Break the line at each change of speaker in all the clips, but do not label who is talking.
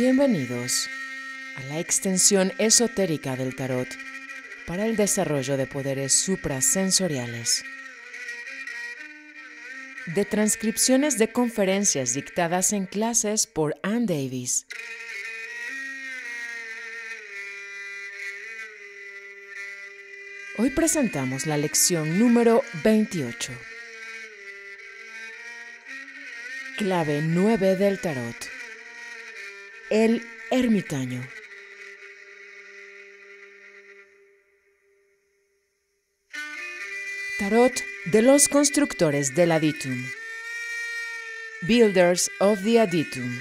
Bienvenidos a la extensión esotérica del tarot para el desarrollo de poderes suprasensoriales. De transcripciones de conferencias dictadas en clases por Ann Davis. Hoy presentamos la lección número 28. Clave 9 del tarot. El ermitaño. Tarot de los constructores del Aditum. Builders of the Aditum.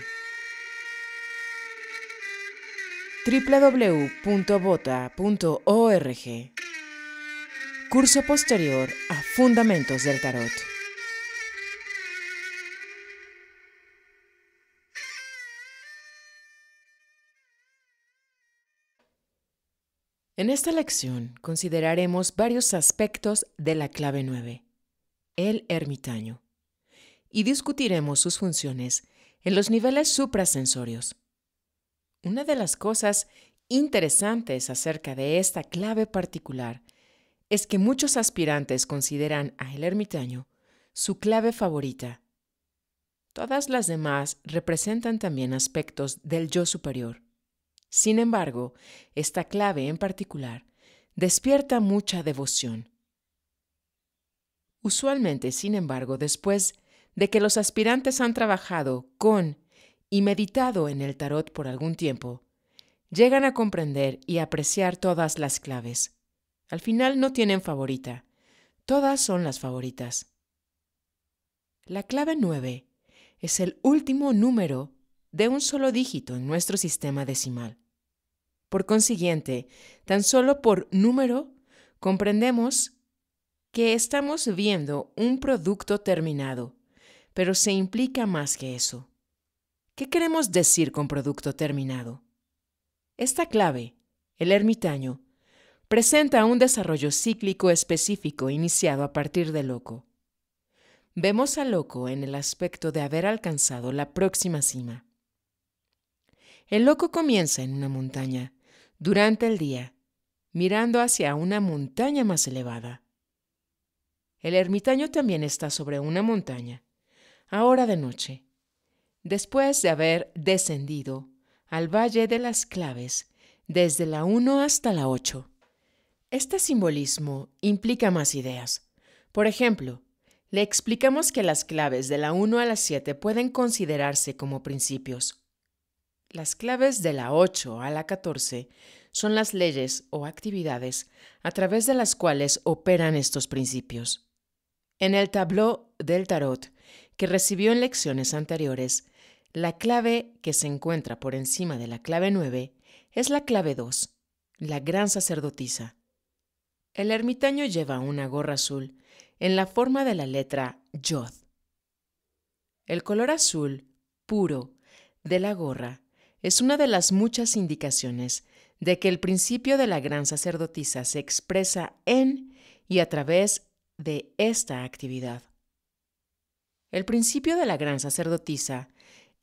www.bota.org. Curso posterior a Fundamentos del Tarot. En esta lección consideraremos varios aspectos de la clave 9, el ermitaño, y discutiremos sus funciones en los niveles suprasensorios. Una de las cosas interesantes acerca de esta clave particular es que muchos aspirantes consideran a el ermitaño su clave favorita. Todas las demás representan también aspectos del yo superior sin embargo, esta clave en particular despierta mucha devoción. Usualmente, sin embargo, después de que los aspirantes han trabajado con y meditado en el tarot por algún tiempo, llegan a comprender y apreciar todas las claves. Al final no tienen favorita. Todas son las favoritas. La clave 9 es el último número de un solo dígito en nuestro sistema decimal. Por consiguiente, tan solo por número comprendemos que estamos viendo un producto terminado, pero se implica más que eso. ¿Qué queremos decir con producto terminado? Esta clave, el ermitaño, presenta un desarrollo cíclico específico iniciado a partir de loco. Vemos a loco en el aspecto de haber alcanzado la próxima cima. El loco comienza en una montaña, durante el día, mirando hacia una montaña más elevada. El ermitaño también está sobre una montaña, ahora de noche, después de haber descendido al Valle de las Claves desde la 1 hasta la 8. Este simbolismo implica más ideas. Por ejemplo, le explicamos que las claves de la 1 a la 7 pueden considerarse como principios, las claves de la 8 a la 14 son las leyes o actividades a través de las cuales operan estos principios. En el tabló del tarot, que recibió en lecciones anteriores, la clave que se encuentra por encima de la clave 9 es la clave 2, la gran sacerdotisa. El ermitaño lleva una gorra azul en la forma de la letra Yod. El color azul puro de la gorra es una de las muchas indicaciones de que el principio de la gran sacerdotisa se expresa en y a través de esta actividad. El principio de la gran sacerdotisa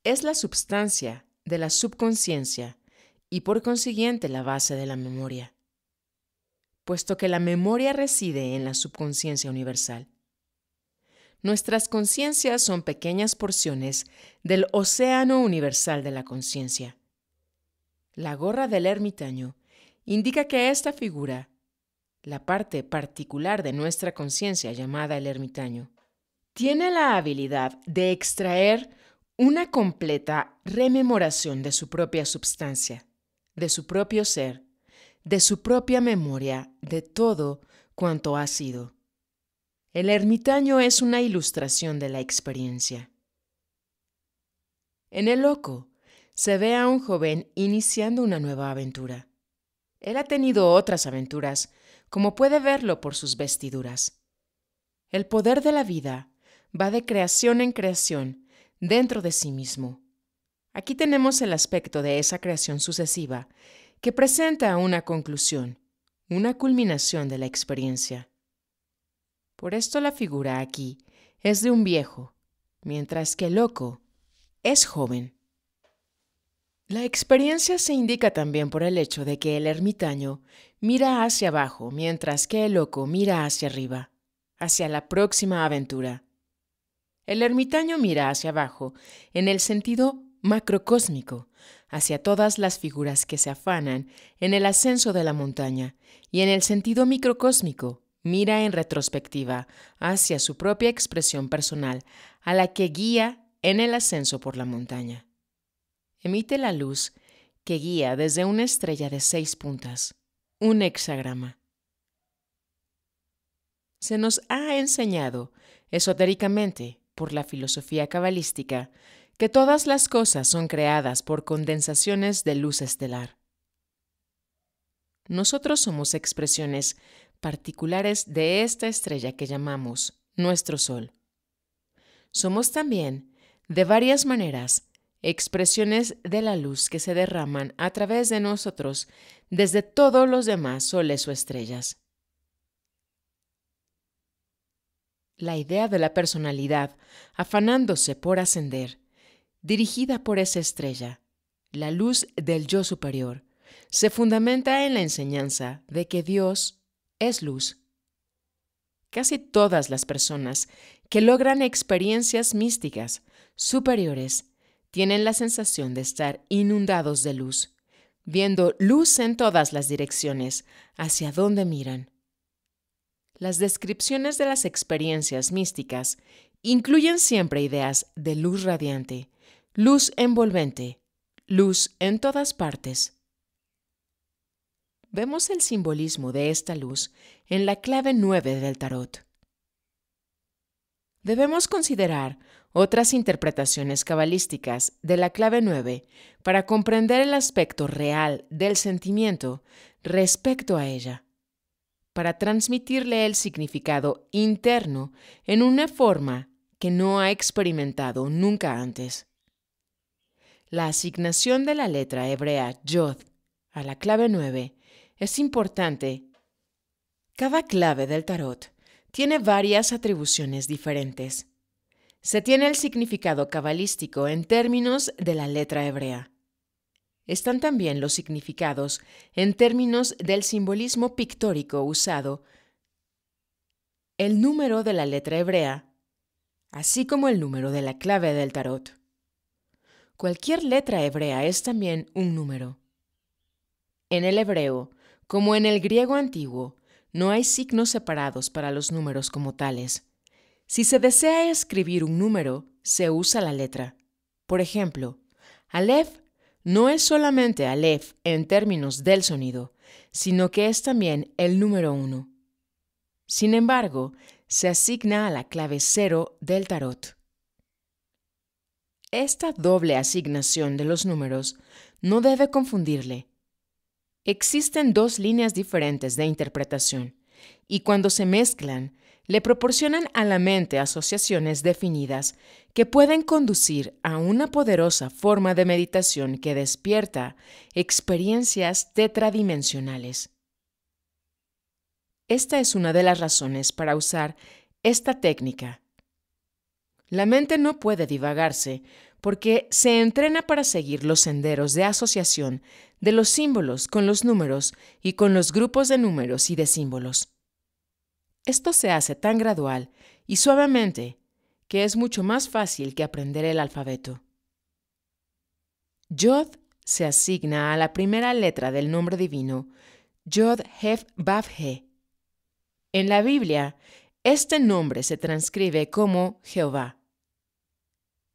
es la substancia de la subconsciencia y por consiguiente la base de la memoria. Puesto que la memoria reside en la subconsciencia universal, Nuestras conciencias son pequeñas porciones del océano universal de la conciencia. La gorra del ermitaño indica que esta figura, la parte particular de nuestra conciencia llamada el ermitaño, tiene la habilidad de extraer una completa rememoración de su propia substancia, de su propio ser, de su propia memoria, de todo cuanto ha sido. El ermitaño es una ilustración de la experiencia. En el loco se ve a un joven iniciando una nueva aventura. Él ha tenido otras aventuras, como puede verlo por sus vestiduras. El poder de la vida va de creación en creación, dentro de sí mismo. Aquí tenemos el aspecto de esa creación sucesiva, que presenta una conclusión, una culminación de la experiencia. Por esto la figura aquí es de un viejo, mientras que el loco es joven. La experiencia se indica también por el hecho de que el ermitaño mira hacia abajo, mientras que el loco mira hacia arriba, hacia la próxima aventura. El ermitaño mira hacia abajo, en el sentido macrocósmico, hacia todas las figuras que se afanan en el ascenso de la montaña, y en el sentido microcósmico, mira en retrospectiva hacia su propia expresión personal, a la que guía en el ascenso por la montaña. Emite la luz que guía desde una estrella de seis puntas, un hexagrama. Se nos ha enseñado, esotéricamente, por la filosofía cabalística, que todas las cosas son creadas por condensaciones de luz estelar. Nosotros somos expresiones particulares de esta estrella que llamamos nuestro Sol. Somos también, de varias maneras, expresiones de la luz que se derraman a través de nosotros desde todos los demás soles o estrellas. La idea de la personalidad, afanándose por ascender, dirigida por esa estrella, la luz del yo superior, se fundamenta en la enseñanza de que Dios es luz. Casi todas las personas que logran experiencias místicas superiores tienen la sensación de estar inundados de luz, viendo luz en todas las direcciones, hacia donde miran. Las descripciones de las experiencias místicas incluyen siempre ideas de luz radiante, luz envolvente, luz en todas partes, Vemos el simbolismo de esta luz en la clave 9 del tarot. Debemos considerar otras interpretaciones cabalísticas de la clave 9 para comprender el aspecto real del sentimiento respecto a ella, para transmitirle el significado interno en una forma que no ha experimentado nunca antes. La asignación de la letra hebrea Yod a la clave 9 es importante. Cada clave del tarot tiene varias atribuciones diferentes. Se tiene el significado cabalístico en términos de la letra hebrea. Están también los significados en términos del simbolismo pictórico usado, el número de la letra hebrea, así como el número de la clave del tarot. Cualquier letra hebrea es también un número. En el hebreo, como en el griego antiguo, no hay signos separados para los números como tales. Si se desea escribir un número, se usa la letra. Por ejemplo, Aleph no es solamente Aleph en términos del sonido, sino que es también el número 1. Sin embargo, se asigna a la clave cero del tarot. Esta doble asignación de los números no debe confundirle Existen dos líneas diferentes de interpretación, y cuando se mezclan, le proporcionan a la mente asociaciones definidas que pueden conducir a una poderosa forma de meditación que despierta experiencias tetradimensionales. Esta es una de las razones para usar esta técnica. La mente no puede divagarse porque se entrena para seguir los senderos de asociación de los símbolos con los números y con los grupos de números y de símbolos. Esto se hace tan gradual y suavemente que es mucho más fácil que aprender el alfabeto. Yod se asigna a la primera letra del nombre divino, Yod Hef Bav He. En la Biblia, este nombre se transcribe como Jehová.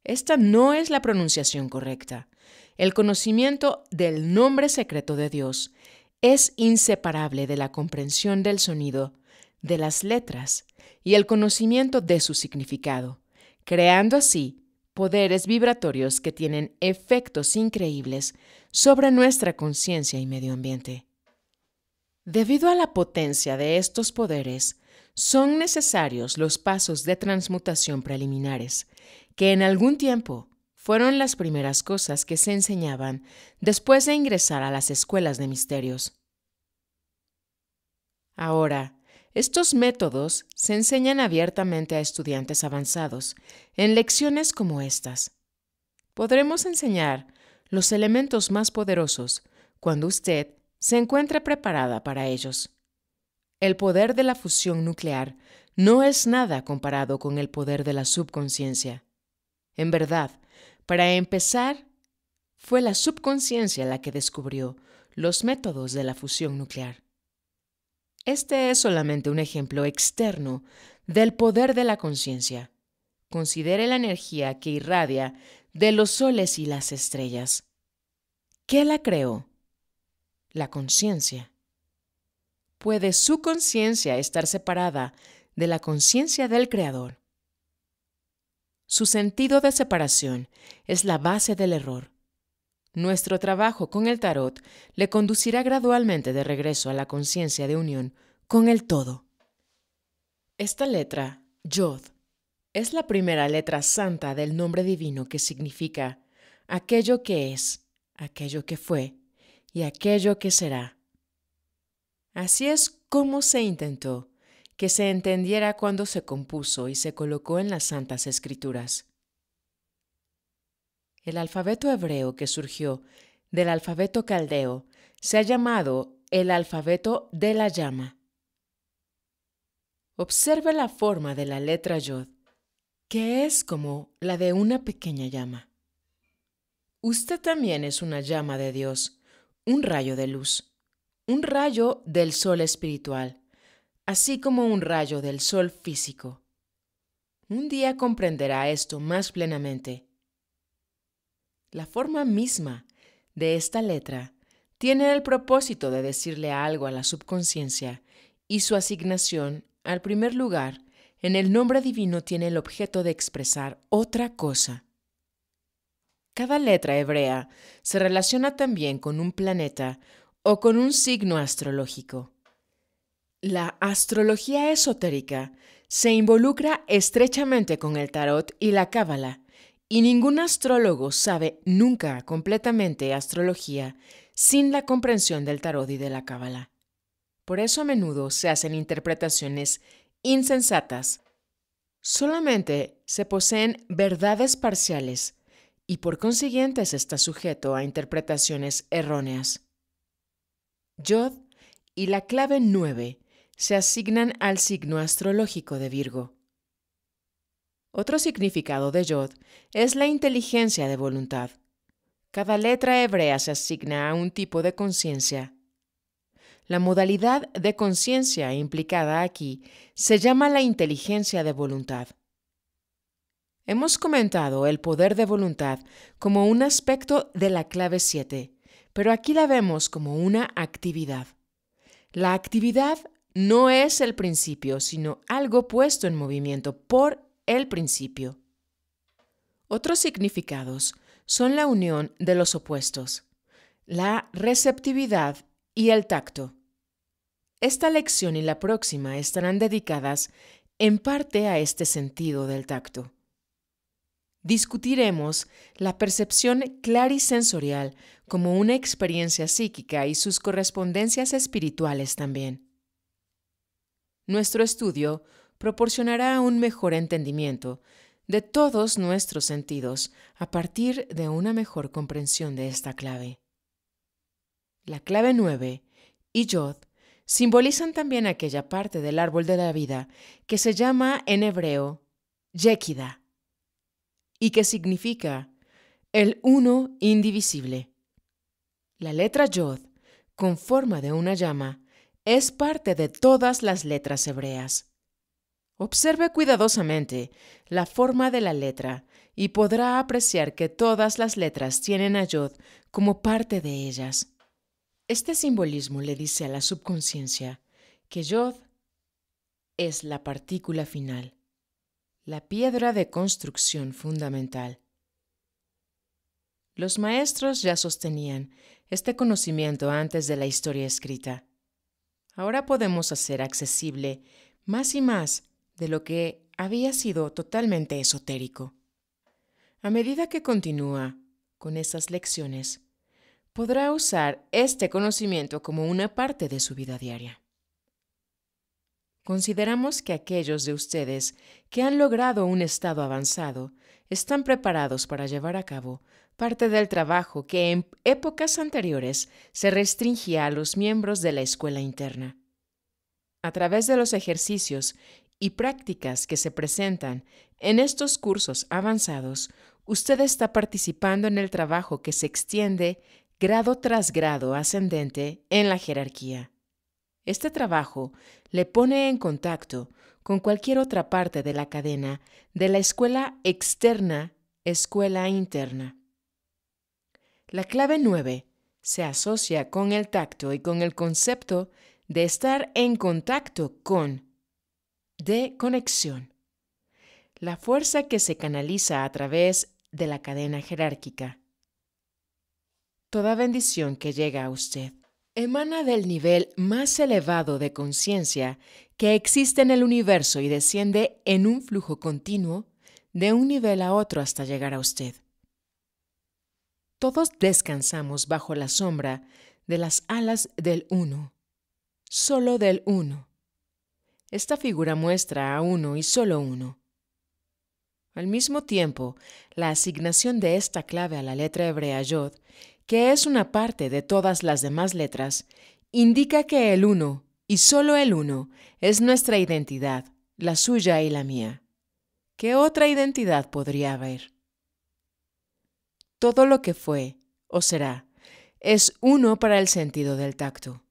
Esta no es la pronunciación correcta. El conocimiento del nombre secreto de Dios es inseparable de la comprensión del sonido, de las letras y el conocimiento de su significado, creando así poderes vibratorios que tienen efectos increíbles sobre nuestra conciencia y medio ambiente. Debido a la potencia de estos poderes, son necesarios los pasos de transmutación preliminares, que en algún tiempo fueron las primeras cosas que se enseñaban después de ingresar a las escuelas de misterios. Ahora, estos métodos se enseñan abiertamente a estudiantes avanzados en lecciones como estas. Podremos enseñar los elementos más poderosos cuando usted se encuentra preparada para ellos. El poder de la fusión nuclear no es nada comparado con el poder de la subconsciencia. En verdad, para empezar, fue la subconsciencia la que descubrió los métodos de la fusión nuclear. Este es solamente un ejemplo externo del poder de la conciencia. Considere la energía que irradia de los soles y las estrellas. ¿Qué la creó? la conciencia. ¿Puede su conciencia estar separada de la conciencia del Creador? Su sentido de separación es la base del error. Nuestro trabajo con el tarot le conducirá gradualmente de regreso a la conciencia de unión con el todo. Esta letra, Yod, es la primera letra santa del nombre divino que significa aquello que es, aquello que fue y aquello que será. Así es como se intentó que se entendiera cuando se compuso y se colocó en las Santas Escrituras. El alfabeto hebreo que surgió del alfabeto caldeo se ha llamado el alfabeto de la llama. Observe la forma de la letra Yod, que es como la de una pequeña llama. Usted también es una llama de Dios un rayo de luz, un rayo del sol espiritual, así como un rayo del sol físico. Un día comprenderá esto más plenamente. La forma misma de esta letra tiene el propósito de decirle algo a la subconsciencia y su asignación al primer lugar en el nombre divino tiene el objeto de expresar otra cosa cada letra hebrea se relaciona también con un planeta o con un signo astrológico. La astrología esotérica se involucra estrechamente con el tarot y la cábala, y ningún astrólogo sabe nunca completamente astrología sin la comprensión del tarot y de la cábala. Por eso a menudo se hacen interpretaciones insensatas. Solamente se poseen verdades parciales y por consiguiente está sujeto a interpretaciones erróneas. Yod y la clave 9 se asignan al signo astrológico de Virgo. Otro significado de Yod es la inteligencia de voluntad. Cada letra hebrea se asigna a un tipo de conciencia. La modalidad de conciencia implicada aquí se llama la inteligencia de voluntad. Hemos comentado el poder de voluntad como un aspecto de la clave 7, pero aquí la vemos como una actividad. La actividad no es el principio, sino algo puesto en movimiento por el principio. Otros significados son la unión de los opuestos, la receptividad y el tacto. Esta lección y la próxima estarán dedicadas en parte a este sentido del tacto. Discutiremos la percepción clarisensorial como una experiencia psíquica y sus correspondencias espirituales también. Nuestro estudio proporcionará un mejor entendimiento de todos nuestros sentidos a partir de una mejor comprensión de esta clave. La clave 9 y Yod simbolizan también aquella parte del árbol de la vida que se llama en hebreo Yekida y que significa el uno indivisible. La letra Yod, con forma de una llama, es parte de todas las letras hebreas. Observe cuidadosamente la forma de la letra y podrá apreciar que todas las letras tienen a Yod como parte de ellas. Este simbolismo le dice a la subconsciencia que Yod es la partícula final la piedra de construcción fundamental. Los maestros ya sostenían este conocimiento antes de la historia escrita. Ahora podemos hacer accesible más y más de lo que había sido totalmente esotérico. A medida que continúa con esas lecciones, podrá usar este conocimiento como una parte de su vida diaria consideramos que aquellos de ustedes que han logrado un estado avanzado están preparados para llevar a cabo parte del trabajo que en épocas anteriores se restringía a los miembros de la escuela interna. A través de los ejercicios y prácticas que se presentan en estos cursos avanzados, usted está participando en el trabajo que se extiende grado tras grado ascendente en la jerarquía. Este trabajo le pone en contacto con cualquier otra parte de la cadena de la escuela externa, escuela interna. La clave 9 se asocia con el tacto y con el concepto de estar en contacto con, de conexión. La fuerza que se canaliza a través de la cadena jerárquica. Toda bendición que llega a usted emana del nivel más elevado de conciencia que existe en el universo y desciende en un flujo continuo de un nivel a otro hasta llegar a usted. Todos descansamos bajo la sombra de las alas del uno, solo del uno. Esta figura muestra a uno y solo uno. Al mismo tiempo, la asignación de esta clave a la letra hebrea Yod que es una parte de todas las demás letras, indica que el uno, y solo el uno, es nuestra identidad, la suya y la mía. ¿Qué otra identidad podría haber? Todo lo que fue, o será, es uno para el sentido del tacto.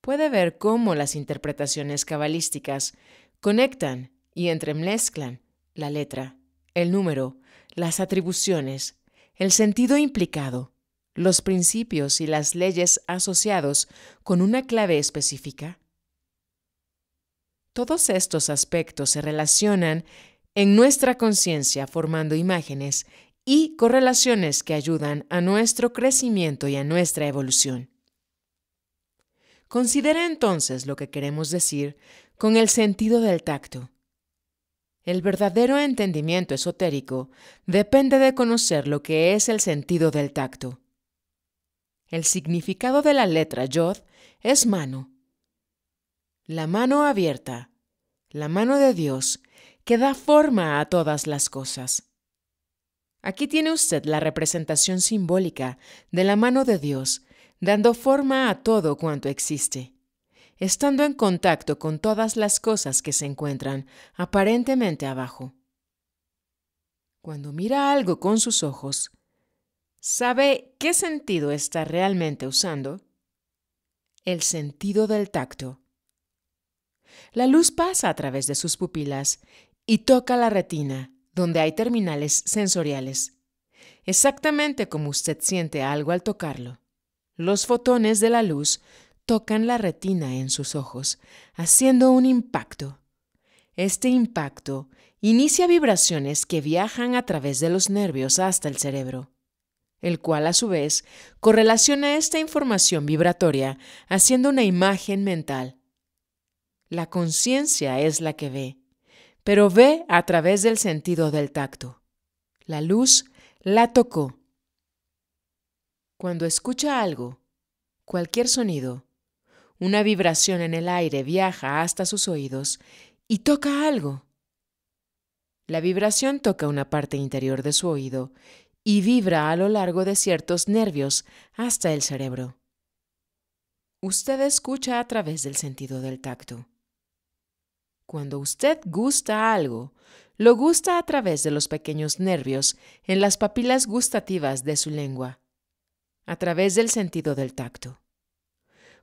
Puede ver cómo las interpretaciones cabalísticas conectan y entremezclan la letra, el número, las atribuciones, el sentido implicado, los principios y las leyes asociados con una clave específica? Todos estos aspectos se relacionan en nuestra conciencia formando imágenes y correlaciones que ayudan a nuestro crecimiento y a nuestra evolución. Considera entonces lo que queremos decir con el sentido del tacto. El verdadero entendimiento esotérico depende de conocer lo que es el sentido del tacto. El significado de la letra Yod es mano. La mano abierta, la mano de Dios, que da forma a todas las cosas. Aquí tiene usted la representación simbólica de la mano de Dios, dando forma a todo cuanto existe, estando en contacto con todas las cosas que se encuentran aparentemente abajo. Cuando mira algo con sus ojos, ¿Sabe qué sentido está realmente usando? El sentido del tacto. La luz pasa a través de sus pupilas y toca la retina, donde hay terminales sensoriales. Exactamente como usted siente algo al tocarlo. Los fotones de la luz tocan la retina en sus ojos, haciendo un impacto. Este impacto inicia vibraciones que viajan a través de los nervios hasta el cerebro el cual a su vez correlaciona esta información vibratoria haciendo una imagen mental. La conciencia es la que ve, pero ve a través del sentido del tacto. La luz la tocó. Cuando escucha algo, cualquier sonido, una vibración en el aire viaja hasta sus oídos y toca algo. La vibración toca una parte interior de su oído y vibra a lo largo de ciertos nervios hasta el cerebro. Usted escucha a través del sentido del tacto. Cuando usted gusta algo, lo gusta a través de los pequeños nervios en las papilas gustativas de su lengua, a través del sentido del tacto.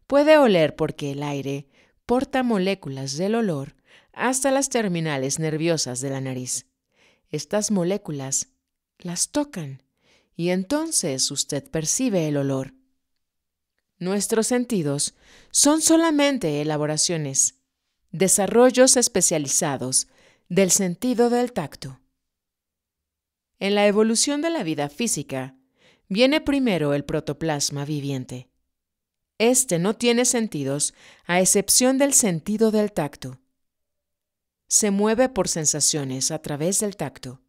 Puede oler porque el aire porta moléculas del olor hasta las terminales nerviosas de la nariz. Estas moléculas las tocan y entonces usted percibe el olor. Nuestros sentidos son solamente elaboraciones, desarrollos especializados del sentido del tacto. En la evolución de la vida física, viene primero el protoplasma viviente. Este no tiene sentidos a excepción del sentido del tacto. Se mueve por sensaciones a través del tacto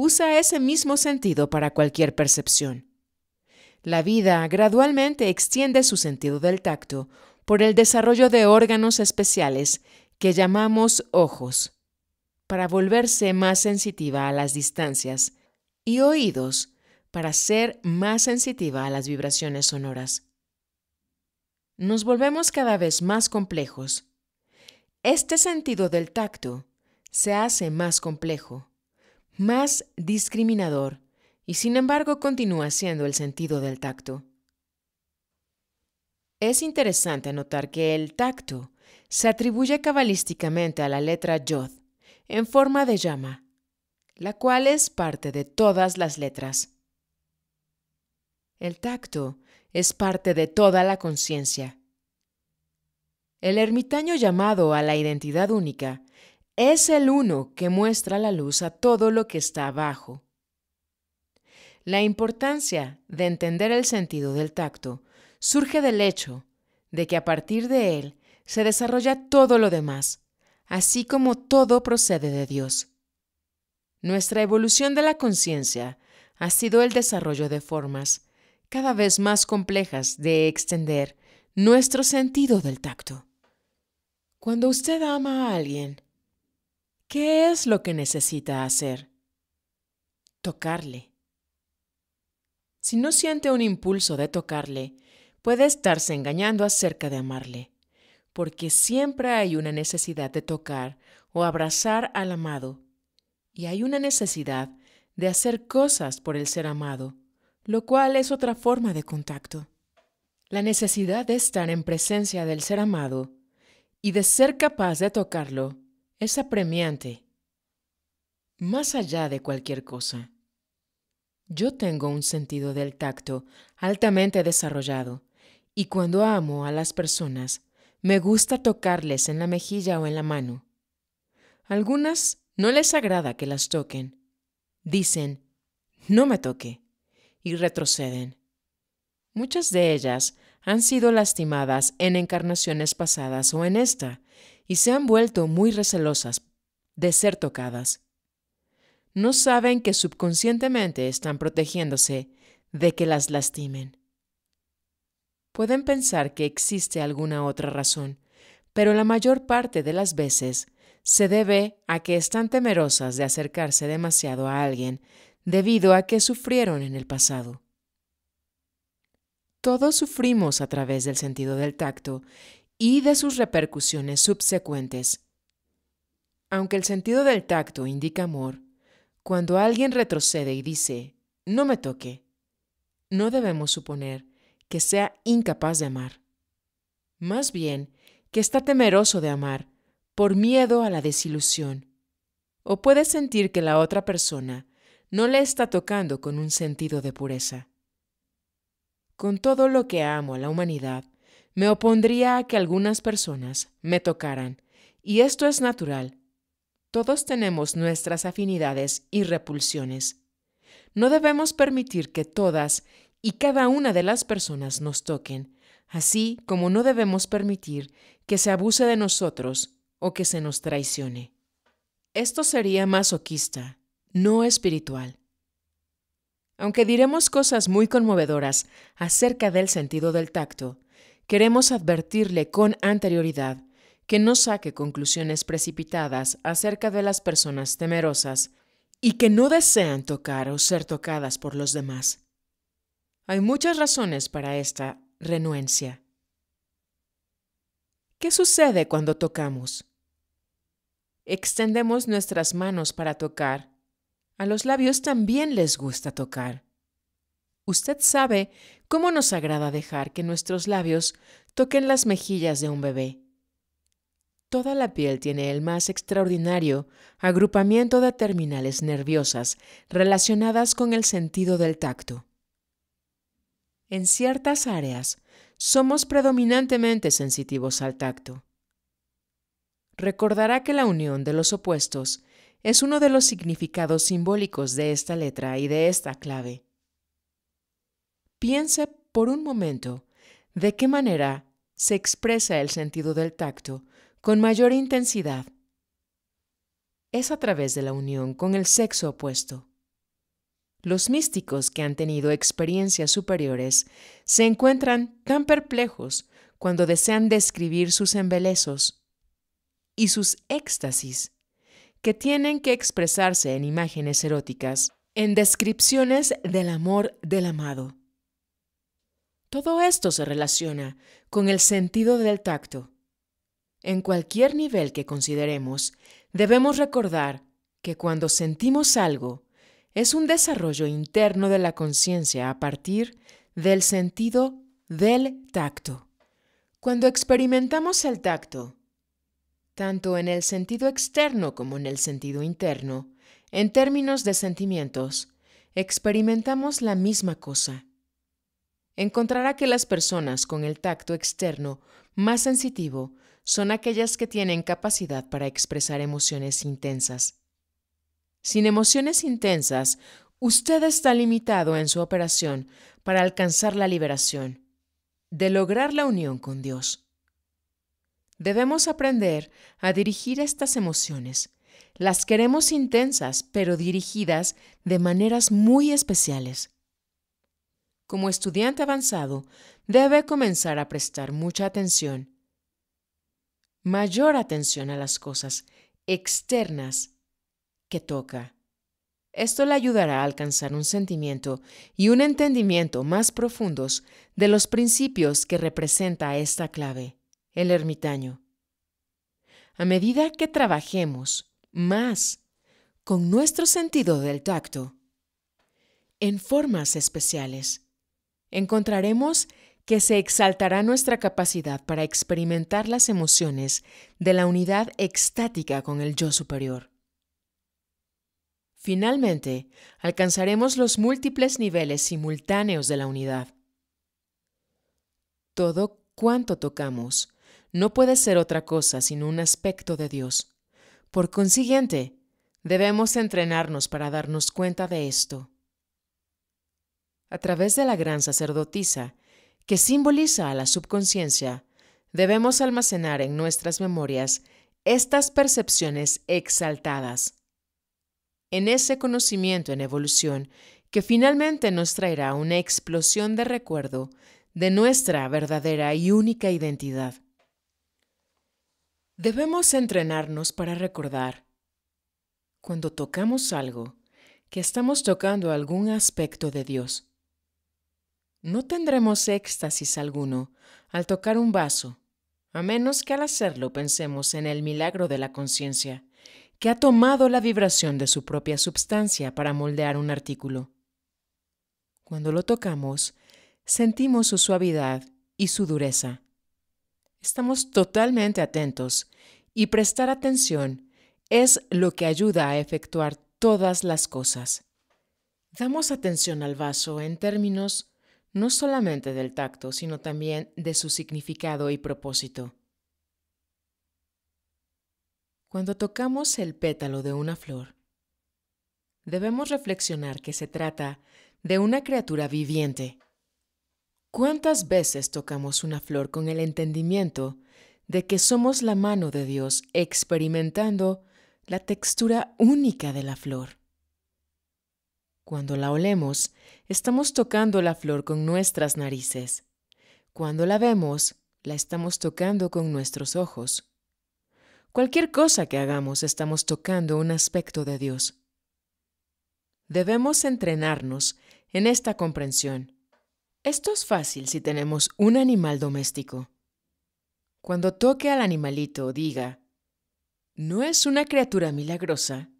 usa ese mismo sentido para cualquier percepción. La vida gradualmente extiende su sentido del tacto por el desarrollo de órganos especiales que llamamos ojos, para volverse más sensitiva a las distancias, y oídos, para ser más sensitiva a las vibraciones sonoras. Nos volvemos cada vez más complejos. Este sentido del tacto se hace más complejo más discriminador y sin embargo continúa siendo el sentido del tacto. Es interesante notar que el tacto se atribuye cabalísticamente a la letra Yod en forma de llama, la cual es parte de todas las letras. El tacto es parte de toda la conciencia. El ermitaño llamado a la identidad única es el uno que muestra la luz a todo lo que está abajo. La importancia de entender el sentido del tacto surge del hecho de que a partir de él se desarrolla todo lo demás, así como todo procede de Dios. Nuestra evolución de la conciencia ha sido el desarrollo de formas cada vez más complejas de extender nuestro sentido del tacto. Cuando usted ama a alguien, ¿Qué es lo que necesita hacer? Tocarle. Si no siente un impulso de tocarle, puede estarse engañando acerca de amarle, porque siempre hay una necesidad de tocar o abrazar al amado, y hay una necesidad de hacer cosas por el ser amado, lo cual es otra forma de contacto. La necesidad de estar en presencia del ser amado y de ser capaz de tocarlo es apremiante, más allá de cualquier cosa. Yo tengo un sentido del tacto altamente desarrollado y cuando amo a las personas, me gusta tocarles en la mejilla o en la mano. Algunas no les agrada que las toquen. Dicen, no me toque, y retroceden. Muchas de ellas han sido lastimadas en encarnaciones pasadas o en esta, y se han vuelto muy recelosas de ser tocadas. No saben que subconscientemente están protegiéndose de que las lastimen. Pueden pensar que existe alguna otra razón, pero la mayor parte de las veces se debe a que están temerosas de acercarse demasiado a alguien debido a que sufrieron en el pasado. Todos sufrimos a través del sentido del tacto y de sus repercusiones subsecuentes. Aunque el sentido del tacto indica amor, cuando alguien retrocede y dice, no me toque, no debemos suponer que sea incapaz de amar. Más bien, que está temeroso de amar por miedo a la desilusión. O puede sentir que la otra persona no le está tocando con un sentido de pureza. Con todo lo que amo a la humanidad, me opondría a que algunas personas me tocaran, y esto es natural. Todos tenemos nuestras afinidades y repulsiones. No debemos permitir que todas y cada una de las personas nos toquen, así como no debemos permitir que se abuse de nosotros o que se nos traicione. Esto sería masoquista, no espiritual. Aunque diremos cosas muy conmovedoras acerca del sentido del tacto, queremos advertirle con anterioridad que no saque conclusiones precipitadas acerca de las personas temerosas y que no desean tocar o ser tocadas por los demás. Hay muchas razones para esta renuencia. ¿Qué sucede cuando tocamos? Extendemos nuestras manos para tocar. A los labios también les gusta tocar. Usted sabe cómo nos agrada dejar que nuestros labios toquen las mejillas de un bebé. Toda la piel tiene el más extraordinario agrupamiento de terminales nerviosas relacionadas con el sentido del tacto. En ciertas áreas, somos predominantemente sensitivos al tacto. Recordará que la unión de los opuestos es uno de los significados simbólicos de esta letra y de esta clave. Piense por un momento de qué manera se expresa el sentido del tacto con mayor intensidad. Es a través de la unión con el sexo opuesto. Los místicos que han tenido experiencias superiores se encuentran tan perplejos cuando desean describir sus embelesos y sus éxtasis que tienen que expresarse en imágenes eróticas, en descripciones del amor del amado todo esto se relaciona con el sentido del tacto. En cualquier nivel que consideremos, debemos recordar que cuando sentimos algo, es un desarrollo interno de la conciencia a partir del sentido del tacto. Cuando experimentamos el tacto, tanto en el sentido externo como en el sentido interno, en términos de sentimientos, experimentamos la misma cosa, encontrará que las personas con el tacto externo más sensitivo son aquellas que tienen capacidad para expresar emociones intensas. Sin emociones intensas, usted está limitado en su operación para alcanzar la liberación, de lograr la unión con Dios. Debemos aprender a dirigir estas emociones. Las queremos intensas, pero dirigidas de maneras muy especiales como estudiante avanzado, debe comenzar a prestar mucha atención, mayor atención a las cosas externas que toca. Esto le ayudará a alcanzar un sentimiento y un entendimiento más profundos de los principios que representa esta clave, el ermitaño. A medida que trabajemos más con nuestro sentido del tacto, en formas especiales, encontraremos que se exaltará nuestra capacidad para experimentar las emociones de la unidad extática con el yo superior. Finalmente, alcanzaremos los múltiples niveles simultáneos de la unidad. Todo cuanto tocamos no puede ser otra cosa sino un aspecto de Dios. Por consiguiente, debemos entrenarnos para darnos cuenta de esto. A través de la gran sacerdotisa, que simboliza a la subconsciencia, debemos almacenar en nuestras memorias estas percepciones exaltadas. En ese conocimiento en evolución que finalmente nos traerá una explosión de recuerdo de nuestra verdadera y única identidad. Debemos entrenarnos para recordar. Cuando tocamos algo, que estamos tocando algún aspecto de Dios. No tendremos éxtasis alguno al tocar un vaso, a menos que al hacerlo pensemos en el milagro de la conciencia, que ha tomado la vibración de su propia substancia para moldear un artículo. Cuando lo tocamos, sentimos su suavidad y su dureza. Estamos totalmente atentos y prestar atención es lo que ayuda a efectuar todas las cosas. Damos atención al vaso en términos no solamente del tacto, sino también de su significado y propósito. Cuando tocamos el pétalo de una flor, debemos reflexionar que se trata de una criatura viviente. ¿Cuántas veces tocamos una flor con el entendimiento de que somos la mano de Dios experimentando la textura única de la flor? Cuando la olemos, estamos tocando la flor con nuestras narices. Cuando la vemos, la estamos tocando con nuestros ojos. Cualquier cosa que hagamos estamos tocando un aspecto de Dios. Debemos entrenarnos en esta comprensión. Esto es fácil si tenemos un animal doméstico. Cuando toque al animalito, diga, ¿no es una criatura milagrosa?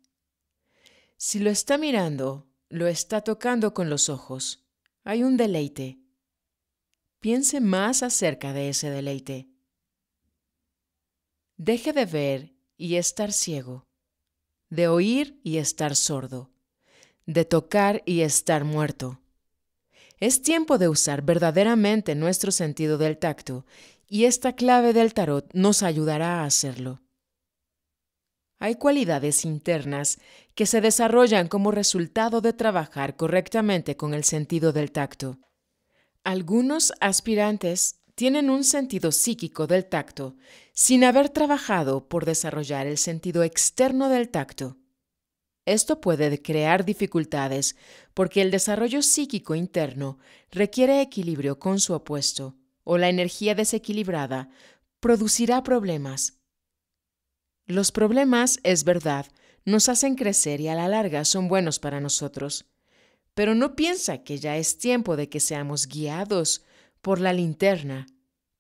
Si lo está mirando, lo está tocando con los ojos. Hay un deleite. Piense más acerca de ese deleite. Deje de ver y estar ciego, de oír y estar sordo, de tocar y estar muerto. Es tiempo de usar verdaderamente nuestro sentido del tacto y esta clave del tarot nos ayudará a hacerlo. Hay cualidades internas que se desarrollan como resultado de trabajar correctamente con el sentido del tacto. Algunos aspirantes tienen un sentido psíquico del tacto sin haber trabajado por desarrollar el sentido externo del tacto. Esto puede crear dificultades porque el desarrollo psíquico interno requiere equilibrio con su opuesto o la energía desequilibrada producirá problemas los problemas, es verdad, nos hacen crecer y a la larga son buenos para nosotros. Pero no piensa que ya es tiempo de que seamos guiados por la linterna,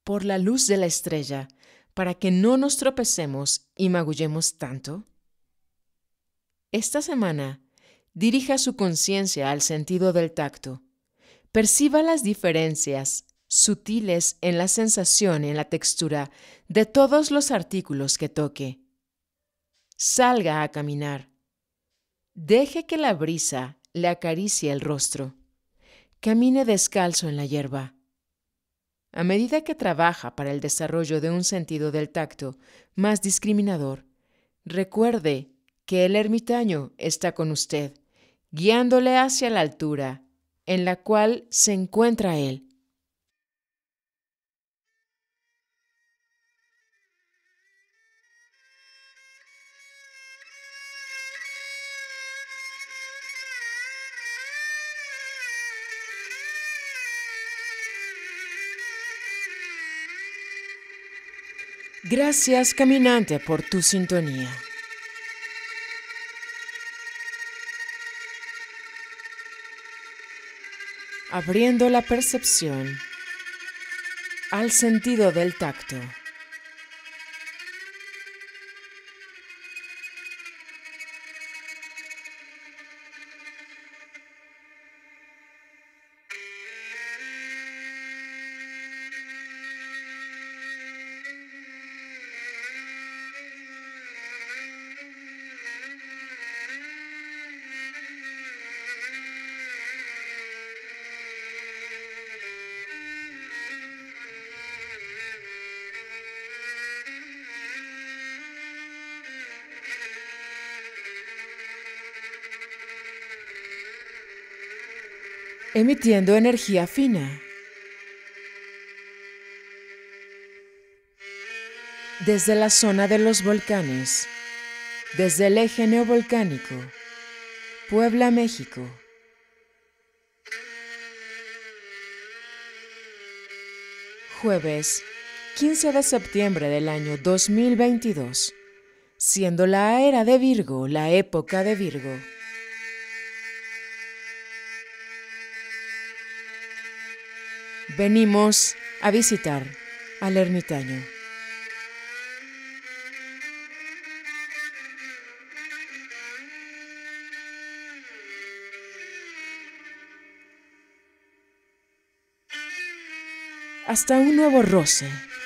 por la luz de la estrella, para que no nos tropecemos y magullemos tanto? Esta semana, dirija su conciencia al sentido del tacto. Perciba las diferencias sutiles en la sensación y en la textura de todos los artículos que toque salga a caminar. Deje que la brisa le acaricie el rostro. Camine descalzo en la hierba. A medida que trabaja para el desarrollo de un sentido del tacto más discriminador, recuerde que el ermitaño está con usted, guiándole hacia la altura en la cual se encuentra él Gracias caminante por tu sintonía. Abriendo la percepción al sentido del tacto. emitiendo energía fina. Desde la zona de los volcanes, desde el eje neovolcánico, Puebla, México. Jueves 15 de septiembre del año 2022, siendo la era de Virgo la época de Virgo. venimos a visitar al ermitaño. Hasta un nuevo roce